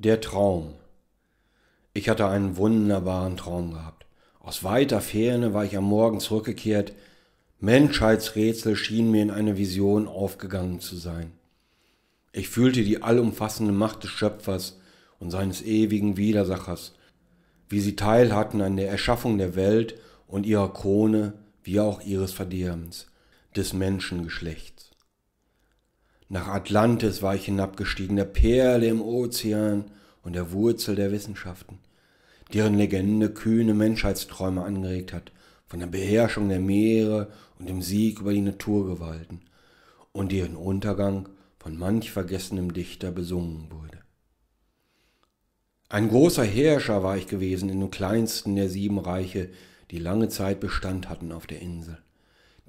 Der Traum. Ich hatte einen wunderbaren Traum gehabt. Aus weiter Ferne war ich am Morgen zurückgekehrt. Menschheitsrätsel schienen mir in eine Vision aufgegangen zu sein. Ich fühlte die allumfassende Macht des Schöpfers und seines ewigen Widersachers, wie sie teil hatten an der Erschaffung der Welt und ihrer Krone, wie auch ihres Verderbens, des Menschengeschlechts. Nach Atlantis war ich hinabgestiegen, der Perle im Ozean und der Wurzel der Wissenschaften, deren Legende kühne Menschheitsträume angeregt hat, von der Beherrschung der Meere und dem Sieg über die Naturgewalten und deren Untergang von manch vergessenem Dichter besungen wurde. Ein großer Herrscher war ich gewesen in dem kleinsten der sieben Reiche, die lange Zeit Bestand hatten auf der Insel.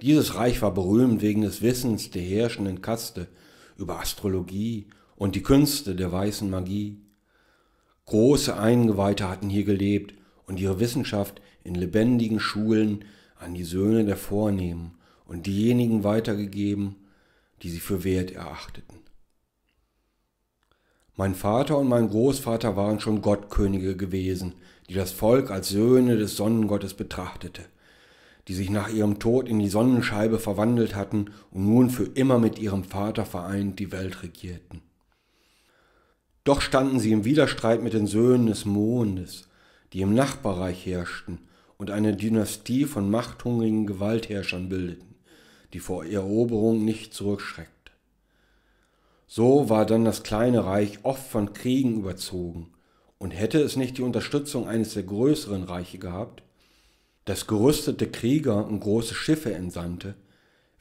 Dieses Reich war berühmt wegen des Wissens der herrschenden Kaste, über Astrologie und die Künste der weißen Magie. Große Eingeweihte hatten hier gelebt und ihre Wissenschaft in lebendigen Schulen an die Söhne der Vornehmen und diejenigen weitergegeben, die sie für wert erachteten. Mein Vater und mein Großvater waren schon Gottkönige gewesen, die das Volk als Söhne des Sonnengottes betrachtete die sich nach ihrem Tod in die Sonnenscheibe verwandelt hatten und nun für immer mit ihrem Vater vereint die Welt regierten. Doch standen sie im Widerstreit mit den Söhnen des Mondes, die im Nachbarreich herrschten und eine Dynastie von machthungrigen Gewaltherrschern bildeten, die vor Eroberung nicht zurückschreckte. So war dann das kleine Reich oft von Kriegen überzogen, und hätte es nicht die Unterstützung eines der größeren Reiche gehabt, das gerüstete Krieger und große Schiffe entsandte,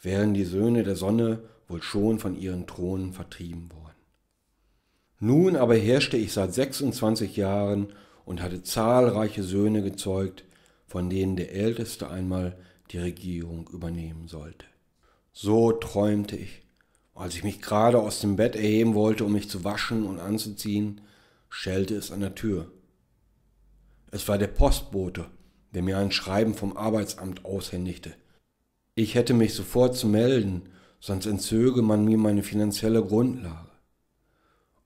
wären die Söhne der Sonne wohl schon von ihren Thronen vertrieben worden. Nun aber herrschte ich seit 26 Jahren und hatte zahlreiche Söhne gezeugt, von denen der Älteste einmal die Regierung übernehmen sollte. So träumte ich. Als ich mich gerade aus dem Bett erheben wollte, um mich zu waschen und anzuziehen, schellte es an der Tür. Es war der Postbote der mir ein Schreiben vom Arbeitsamt aushändigte. Ich hätte mich sofort zu melden, sonst entzöge man mir meine finanzielle Grundlage.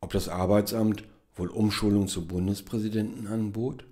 Ob das Arbeitsamt wohl Umschulung zu Bundespräsidenten anbot?